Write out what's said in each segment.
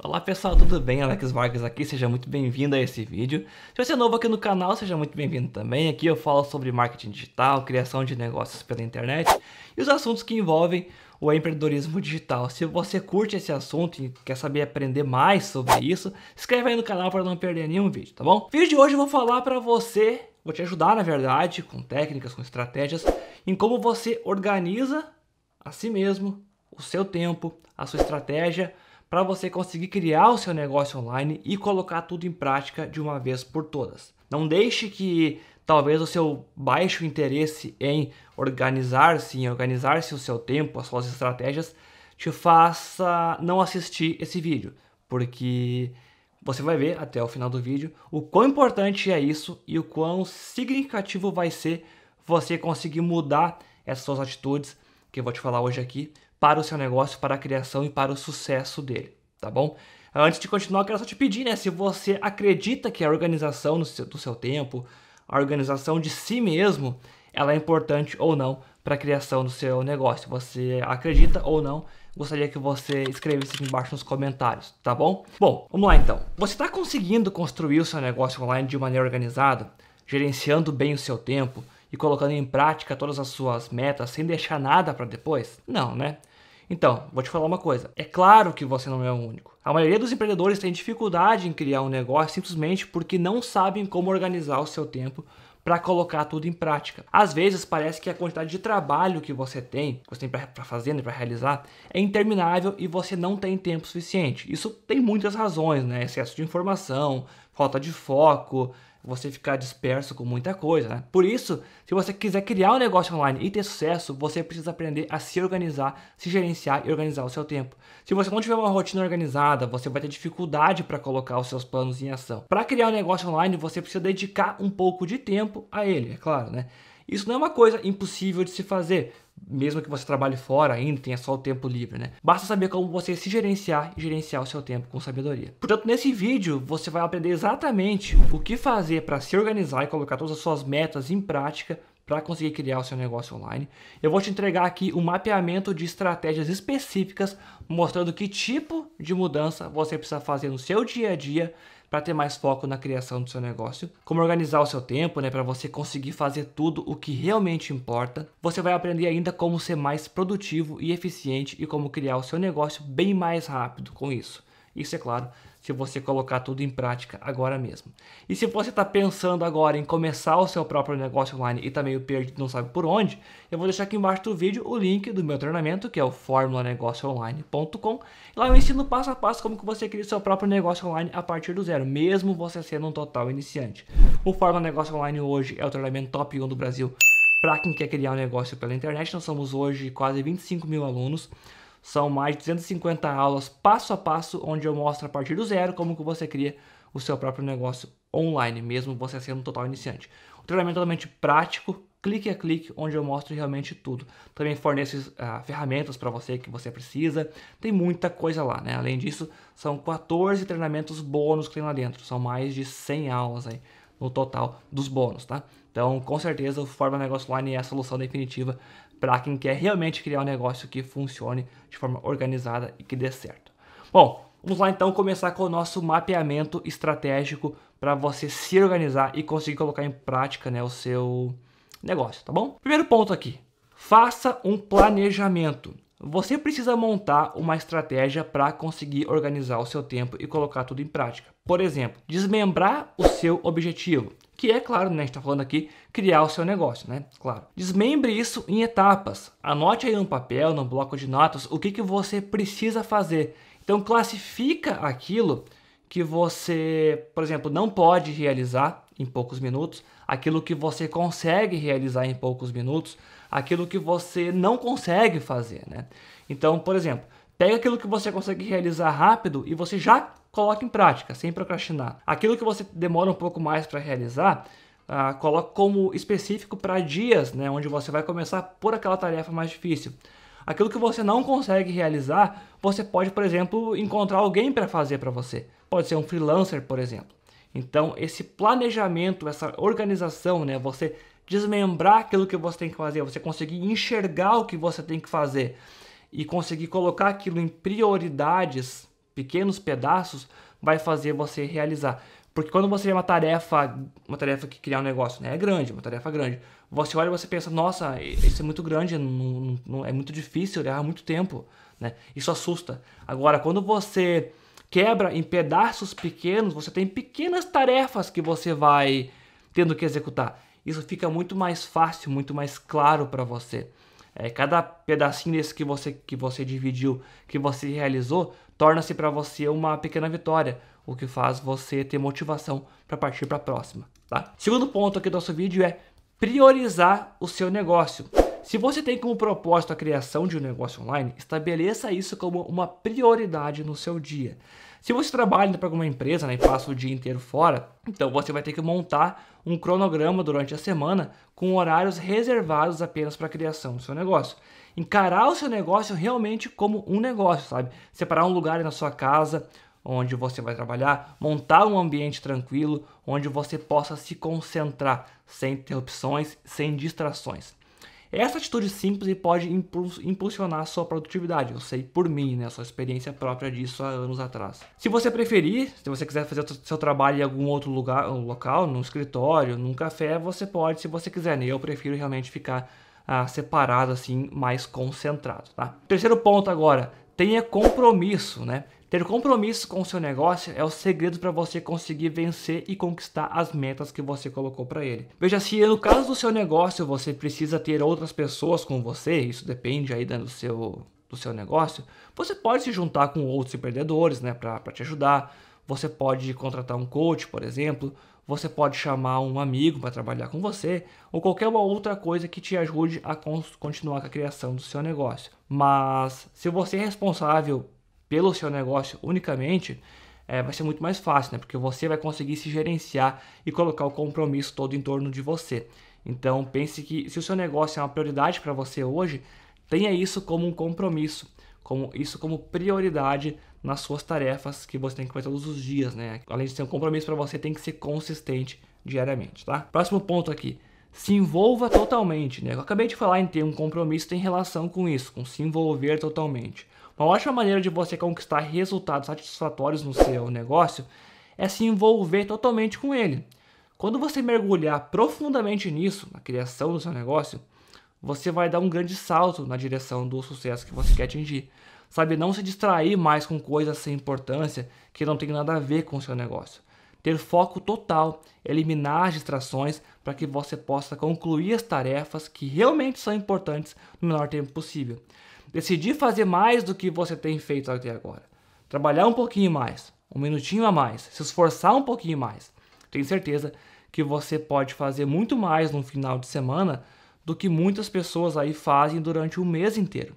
Olá pessoal, tudo bem? Alex Vargas aqui, seja muito bem-vindo a esse vídeo. Se você é novo aqui no canal, seja muito bem-vindo também. Aqui eu falo sobre marketing digital, criação de negócios pela internet e os assuntos que envolvem o empreendedorismo digital. Se você curte esse assunto e quer saber aprender mais sobre isso, se inscreve aí no canal para não perder nenhum vídeo, tá bom? No vídeo de hoje eu vou falar para você, vou te ajudar na verdade, com técnicas, com estratégias, em como você organiza a si mesmo, o seu tempo, a sua estratégia, para você conseguir criar o seu negócio online e colocar tudo em prática de uma vez por todas. Não deixe que talvez o seu baixo interesse em organizar-se, em organizar-se o seu tempo, as suas estratégias, te faça não assistir esse vídeo, porque você vai ver até o final do vídeo o quão importante é isso e o quão significativo vai ser você conseguir mudar essas suas atitudes que eu vou te falar hoje aqui para o seu negócio, para a criação e para o sucesso dele, tá bom? Antes de continuar, quero só te pedir, né, se você acredita que a organização seu, do seu tempo, a organização de si mesmo, ela é importante ou não para a criação do seu negócio. Você acredita ou não? Gostaria que você escrevesse aqui embaixo nos comentários, tá bom? Bom, vamos lá então. Você está conseguindo construir o seu negócio online de maneira organizada, gerenciando bem o seu tempo? e colocando em prática todas as suas metas sem deixar nada para depois? Não, né? Então, vou te falar uma coisa. É claro que você não é o único. A maioria dos empreendedores tem dificuldade em criar um negócio simplesmente porque não sabem como organizar o seu tempo para colocar tudo em prática. Às vezes parece que a quantidade de trabalho que você tem, que você tem para fazer, né, para realizar, é interminável e você não tem tempo suficiente. Isso tem muitas razões, né? Excesso de informação, falta de foco, você ficar disperso com muita coisa, né? Por isso, se você quiser criar um negócio online e ter sucesso, você precisa aprender a se organizar, se gerenciar e organizar o seu tempo. Se você não tiver uma rotina organizada, você vai ter dificuldade para colocar os seus planos em ação. Para criar um negócio online, você precisa dedicar um pouco de tempo a ele, é claro, né? Isso não é uma coisa impossível de se fazer, mesmo que você trabalhe fora ainda, tenha só o tempo livre, né? Basta saber como você se gerenciar e gerenciar o seu tempo com sabedoria. Portanto, nesse vídeo você vai aprender exatamente o que fazer para se organizar e colocar todas as suas metas em prática para conseguir criar o seu negócio online. Eu vou te entregar aqui um mapeamento de estratégias específicas mostrando que tipo de mudança você precisa fazer no seu dia a dia para ter mais foco na criação do seu negócio, como organizar o seu tempo, né, para você conseguir fazer tudo o que realmente importa. Você vai aprender ainda como ser mais produtivo e eficiente e como criar o seu negócio bem mais rápido com isso. Isso, é claro, se você colocar tudo em prática agora mesmo. E se você está pensando agora em começar o seu próprio negócio online e está meio perdido, não sabe por onde, eu vou deixar aqui embaixo do vídeo o link do meu treinamento, que é o formulanegocionline.com. Lá eu ensino passo a passo como que você cria o seu próprio negócio online a partir do zero, mesmo você sendo um total iniciante. O Fórmula Negócio Online hoje é o treinamento top 1 do Brasil para quem quer criar um negócio pela internet. Nós somos hoje quase 25 mil alunos. São mais de 250 aulas passo a passo, onde eu mostro a partir do zero como que você cria o seu próprio negócio online, mesmo você sendo um total iniciante. O treinamento é totalmente prático, clique a clique, onde eu mostro realmente tudo. Também forneço ah, ferramentas para você que você precisa. Tem muita coisa lá, né? Além disso, são 14 treinamentos bônus que tem lá dentro. São mais de 100 aulas aí no total dos bônus, tá? Então, com certeza, o Forma Negócio Online é a solução definitiva para quem quer realmente criar um negócio que funcione de forma organizada e que dê certo. Bom, vamos lá então começar com o nosso mapeamento estratégico para você se organizar e conseguir colocar em prática né, o seu negócio, tá bom? Primeiro ponto aqui, faça um planejamento. Você precisa montar uma estratégia para conseguir organizar o seu tempo e colocar tudo em prática. Por exemplo, desmembrar o seu objetivo que é, claro, né, a gente está falando aqui, criar o seu negócio, né? Claro. Desmembre isso em etapas. Anote aí no papel, no bloco de notas, o que, que você precisa fazer. Então, classifica aquilo que você, por exemplo, não pode realizar em poucos minutos, aquilo que você consegue realizar em poucos minutos, aquilo que você não consegue fazer, né? Então, por exemplo, pega aquilo que você consegue realizar rápido e você já coloque em prática, sem procrastinar. Aquilo que você demora um pouco mais para realizar, ah, coloque como específico para dias, né, onde você vai começar por aquela tarefa mais difícil. Aquilo que você não consegue realizar, você pode, por exemplo, encontrar alguém para fazer para você. Pode ser um freelancer, por exemplo. Então, esse planejamento, essa organização, né, você desmembrar aquilo que você tem que fazer, você conseguir enxergar o que você tem que fazer e conseguir colocar aquilo em prioridades pequenos pedaços vai fazer você realizar. Porque quando você tem uma tarefa, uma tarefa que criar um negócio, né? É grande, uma tarefa grande. Você olha e você pensa, nossa, isso é muito grande, não, não, é muito difícil, leva muito tempo, né? Isso assusta. Agora, quando você quebra em pedaços pequenos, você tem pequenas tarefas que você vai tendo que executar. Isso fica muito mais fácil, muito mais claro para você. É, cada pedacinho desse que você, que você dividiu, que você realizou, torna-se para você uma pequena vitória, o que faz você ter motivação para partir para a próxima. Tá? Segundo ponto aqui do nosso vídeo é priorizar o seu negócio. Se você tem como propósito a criação de um negócio online, estabeleça isso como uma prioridade no seu dia. Se você trabalha para alguma empresa né, e passa o dia inteiro fora, então você vai ter que montar um cronograma durante a semana com horários reservados apenas para a criação do seu negócio. Encarar o seu negócio realmente como um negócio, sabe? Separar um lugar na sua casa onde você vai trabalhar, montar um ambiente tranquilo onde você possa se concentrar sem interrupções, sem distrações. Essa atitude simples pode impulsionar sua produtividade. Eu sei por mim, né? Sua experiência própria disso há anos atrás. Se você preferir, se você quiser fazer seu trabalho em algum outro lugar, um local, num escritório, num café, você pode, se você quiser. Né? Eu prefiro realmente ficar ah, separado assim, mais concentrado, tá? Terceiro ponto agora, tenha compromisso, né? Ter compromisso com o seu negócio é o segredo para você conseguir vencer e conquistar as metas que você colocou para ele. Veja, se no caso do seu negócio você precisa ter outras pessoas com você, isso depende aí do seu, do seu negócio, você pode se juntar com outros empreendedores né, para te ajudar. Você pode contratar um coach, por exemplo. Você pode chamar um amigo para trabalhar com você ou qualquer outra coisa que te ajude a continuar com a criação do seu negócio. Mas se você é responsável pelo seu negócio unicamente, é, vai ser muito mais fácil, né? Porque você vai conseguir se gerenciar e colocar o compromisso todo em torno de você. Então pense que se o seu negócio é uma prioridade para você hoje, tenha isso como um compromisso, como isso como prioridade nas suas tarefas que você tem que fazer todos os dias, né? Além de ser um compromisso para você, tem que ser consistente diariamente, tá? Próximo ponto aqui. Se envolva totalmente, né? Eu acabei de falar em ter um compromisso em relação com isso, com se envolver totalmente. Uma ótima maneira de você conquistar resultados satisfatórios no seu negócio é se envolver totalmente com ele. Quando você mergulhar profundamente nisso, na criação do seu negócio, você vai dar um grande salto na direção do sucesso que você quer atingir. Sabe, não se distrair mais com coisas sem importância que não tem nada a ver com o seu negócio. Ter foco total, eliminar as distrações para que você possa concluir as tarefas que realmente são importantes no menor tempo possível. Decidir fazer mais do que você tem feito até agora. Trabalhar um pouquinho mais, um minutinho a mais, se esforçar um pouquinho mais. Tenho certeza que você pode fazer muito mais no final de semana do que muitas pessoas aí fazem durante o mês inteiro,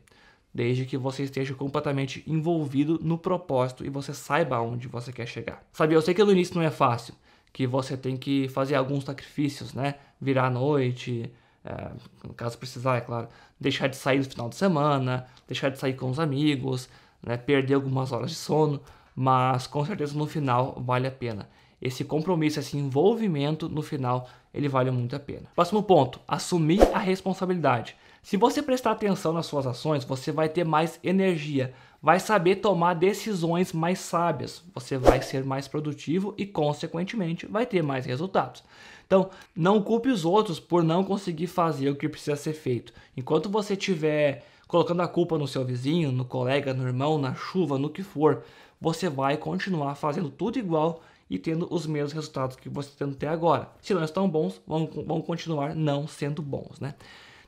desde que você esteja completamente envolvido no propósito e você saiba onde você quer chegar. Sabe, eu sei que no início não é fácil, que você tem que fazer alguns sacrifícios, né? Virar à noite, é, no caso precisar, é claro, deixar de sair no final de semana, deixar de sair com os amigos, né, perder algumas horas de sono, mas com certeza no final vale a pena. Esse compromisso, esse envolvimento no final, ele vale muito a pena. Próximo ponto: assumir a responsabilidade. Se você prestar atenção nas suas ações, você vai ter mais energia, vai saber tomar decisões mais sábias, você vai ser mais produtivo e, consequentemente, vai ter mais resultados. Então, não culpe os outros por não conseguir fazer o que precisa ser feito. Enquanto você estiver colocando a culpa no seu vizinho, no colega, no irmão, na chuva, no que for, você vai continuar fazendo tudo igual e tendo os mesmos resultados que você tendo até agora. Se não estão bons, vão, vão continuar não sendo bons, né?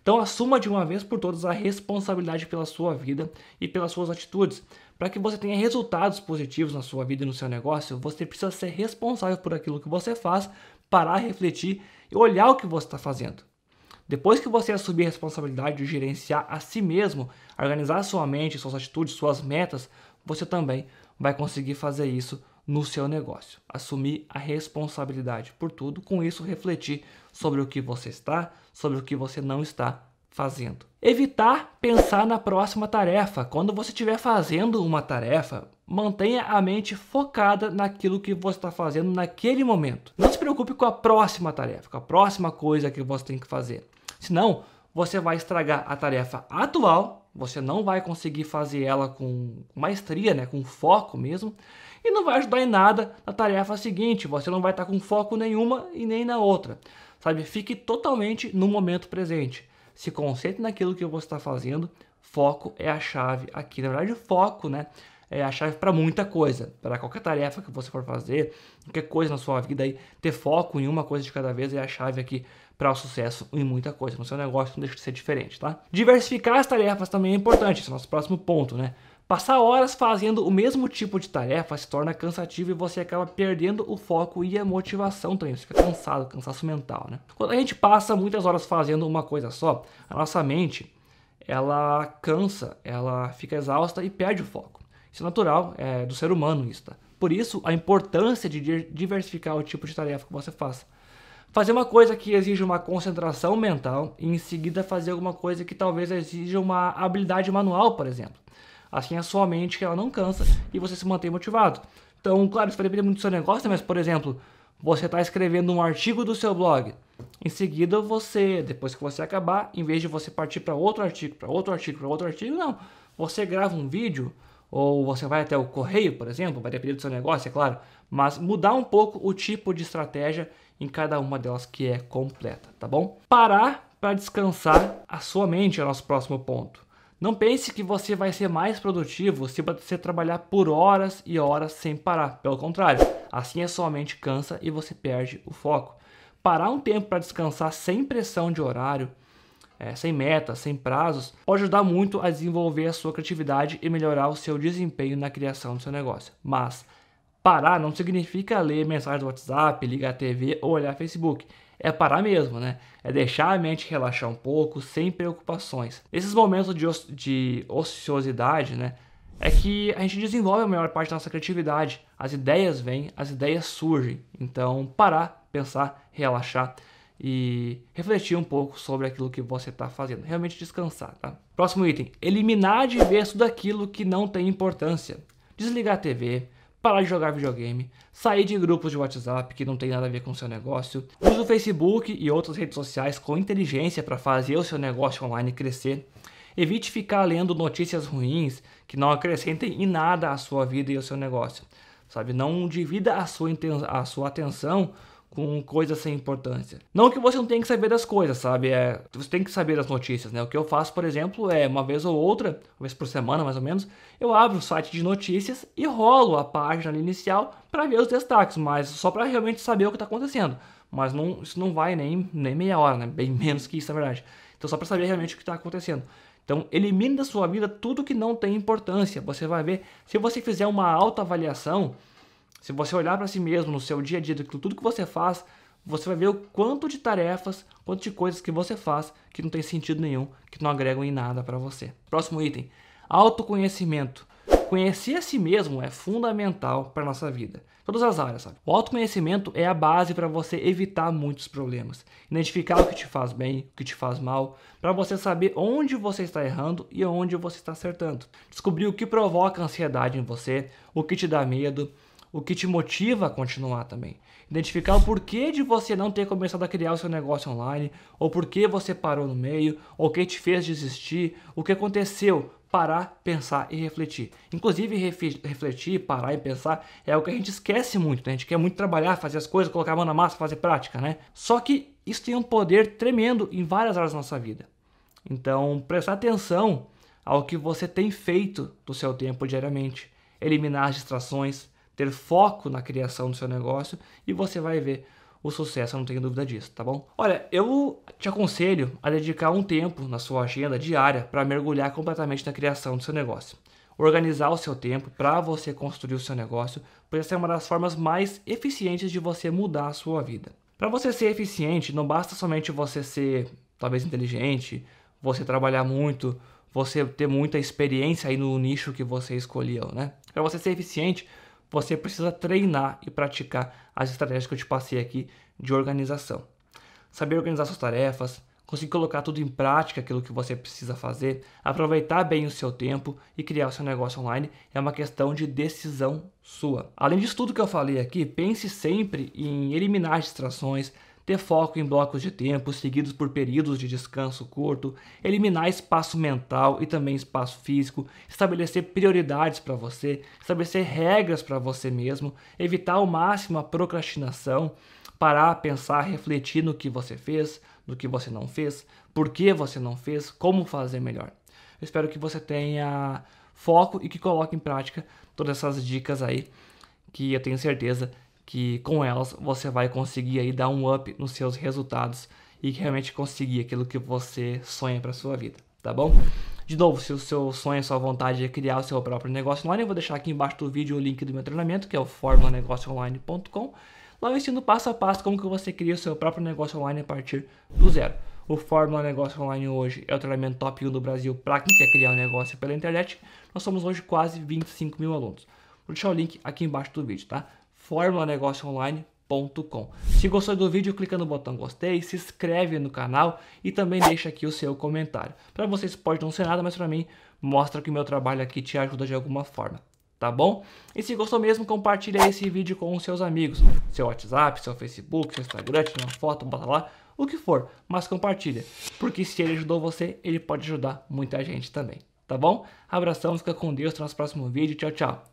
Então assuma de uma vez por todas a responsabilidade pela sua vida e pelas suas atitudes. Para que você tenha resultados positivos na sua vida e no seu negócio, você precisa ser responsável por aquilo que você faz parar, refletir e olhar o que você está fazendo. Depois que você assumir a responsabilidade de gerenciar a si mesmo, organizar sua mente, suas atitudes, suas metas, você também vai conseguir fazer isso no seu negócio. Assumir a responsabilidade por tudo, com isso refletir sobre o que você está, sobre o que você não está fazendo. Evitar pensar na próxima tarefa. Quando você estiver fazendo uma tarefa, mantenha a mente focada naquilo que você está fazendo naquele momento. Não se preocupe com a próxima tarefa, com a próxima coisa que você tem que fazer. Senão, você vai estragar a tarefa atual, você não vai conseguir fazer ela com maestria, né, com foco mesmo, e não vai ajudar em nada na tarefa seguinte, você não vai estar com foco nenhuma e nem na outra. Sabe? Fique totalmente no momento presente se concentre naquilo que você está fazendo. Foco é a chave aqui. Na verdade, foco, né? É a chave para muita coisa, para qualquer tarefa que você for fazer, qualquer coisa na sua vida aí, ter foco em uma coisa de cada vez é a chave aqui para o sucesso em muita coisa. No seu negócio não deixa de ser diferente, tá? Diversificar as tarefas também é importante, esse é o nosso próximo ponto, né? Passar horas fazendo o mesmo tipo de tarefa se torna cansativo e você acaba perdendo o foco e a motivação também. Você fica cansado, cansaço mental, né? Quando a gente passa muitas horas fazendo uma coisa só, a nossa mente, ela cansa, ela fica exausta e perde o foco. Isso é natural, é do ser humano isso, tá? Por isso, a importância de diversificar o tipo de tarefa que você faça. Fazer uma coisa que exige uma concentração mental e em seguida fazer alguma coisa que talvez exija uma habilidade manual, por exemplo. Assim a sua mente que ela não cansa e você se mantém motivado. Então, claro, isso vai depender muito do seu negócio, né? mas por exemplo, você está escrevendo um artigo do seu blog. Em seguida, você, depois que você acabar, em vez de você partir para outro artigo, para outro artigo, para outro artigo, não. Você grava um vídeo ou você vai até o correio, por exemplo, vai depender do seu negócio, é claro, mas mudar um pouco o tipo de estratégia em cada uma delas que é completa, tá bom? Parar para descansar a sua mente é o nosso próximo ponto. Não pense que você vai ser mais produtivo se você trabalhar por horas e horas sem parar. Pelo contrário, assim a sua mente cansa e você perde o foco. Parar um tempo para descansar sem pressão de horário, é, sem metas, sem prazos, pode ajudar muito a desenvolver a sua criatividade e melhorar o seu desempenho na criação do seu negócio. Mas parar não significa ler mensagens do WhatsApp, ligar a TV ou olhar Facebook é parar mesmo, né? É deixar a mente relaxar um pouco, sem preocupações. Esses momentos de, de ociosidade, né? É que a gente desenvolve a maior parte da nossa criatividade. As ideias vêm, as ideias surgem. Então, parar, pensar, relaxar e refletir um pouco sobre aquilo que você está fazendo. Realmente descansar, tá? Próximo item: eliminar de vez tudo aquilo que não tem importância. Desligar a TV, parar de jogar videogame, sair de grupos de WhatsApp que não tem nada a ver com o seu negócio, usa o Facebook e outras redes sociais com inteligência para fazer o seu negócio online crescer, evite ficar lendo notícias ruins que não acrescentem em nada à sua vida e ao seu negócio, sabe? Não divida a sua, a sua atenção com coisas sem importância. Não que você não tenha que saber das coisas, sabe? É, você tem que saber das notícias, né? O que eu faço, por exemplo, é uma vez ou outra, uma vez por semana mais ou menos, eu abro o site de notícias e rolo a página inicial para ver os destaques, mas só para realmente saber o que está acontecendo. Mas não, isso não vai nem, nem meia hora, né? Bem menos que isso, na verdade. Então, só para saber realmente o que está acontecendo. Então, elimine da sua vida tudo que não tem importância. Você vai ver, se você fizer uma alta avaliação se você olhar para si mesmo no seu dia a dia, tudo que você faz, você vai ver o quanto de tarefas, quanto de coisas que você faz que não tem sentido nenhum, que não agregam em nada para você. Próximo item: autoconhecimento. Conhecer a si mesmo é fundamental para nossa vida. Todas as áreas, sabe? O autoconhecimento é a base para você evitar muitos problemas, identificar o que te faz bem, o que te faz mal, para você saber onde você está errando e onde você está acertando. Descobrir o que provoca ansiedade em você, o que te dá medo, o que te motiva a continuar também. Identificar o porquê de você não ter começado a criar o seu negócio online, ou porquê você parou no meio, ou o que te fez desistir, o que aconteceu. Parar, pensar e refletir. Inclusive, refletir, parar e pensar é o que a gente esquece muito, né? A gente quer muito trabalhar, fazer as coisas, colocar a mão na massa, fazer prática, né? Só que isso tem um poder tremendo em várias áreas da nossa vida. Então, prestar atenção ao que você tem feito do seu tempo diariamente, eliminar as distrações, ter foco na criação do seu negócio e você vai ver o sucesso, eu não tenho dúvida disso, tá bom? Olha, eu te aconselho a dedicar um tempo na sua agenda diária para mergulhar completamente na criação do seu negócio. Organizar o seu tempo para você construir o seu negócio, pois essa é uma das formas mais eficientes de você mudar a sua vida. Para você ser eficiente, não basta somente você ser talvez inteligente, você trabalhar muito, você ter muita experiência aí no nicho que você escolheu, né? Para você ser eficiente, você precisa treinar e praticar as estratégias que eu te passei aqui de organização. Saber organizar suas tarefas, conseguir colocar tudo em prática aquilo que você precisa fazer, aproveitar bem o seu tempo e criar o seu negócio online é uma questão de decisão sua. Além disso tudo que eu falei aqui, pense sempre em eliminar distrações, ter foco em blocos de tempo seguidos por períodos de descanso curto, eliminar espaço mental e também espaço físico, estabelecer prioridades para você, estabelecer regras para você mesmo, evitar ao máximo a procrastinação, parar, pensar, refletir no que você fez, no que você não fez, por que você não fez, como fazer melhor. Eu espero que você tenha foco e que coloque em prática todas essas dicas aí que eu tenho certeza que com elas você vai conseguir aí dar um up nos seus resultados e realmente conseguir aquilo que você sonha para sua vida, tá bom? De novo, se o seu sonho, a sua vontade é criar o seu próprio negócio online, eu vou deixar aqui embaixo do vídeo o link do meu treinamento, que é o formulanegocionline.com. Lá eu ensino passo a passo como que você cria o seu próprio negócio online a partir do zero. O Fórmula Negócio Online hoje é o treinamento top 1 do Brasil para quem quer criar um negócio pela internet. Nós somos hoje quase 25 mil alunos. Vou deixar o link aqui embaixo do vídeo, tá? formulanegocioonline.com. Se gostou do vídeo, clica no botão gostei, se inscreve no canal e também deixa aqui o seu comentário. Para vocês pode não ser nada, mas para mim mostra que meu trabalho aqui te ajuda de alguma forma tá bom? E se gostou mesmo, compartilha esse vídeo com os seus amigos, seu WhatsApp, seu Facebook, seu Instagram, tira uma foto, bota lá, o que for, mas compartilha, porque se ele ajudou você, ele pode ajudar muita gente também, tá bom? Abração, fica com Deus, até o nosso próximo vídeo, tchau, tchau!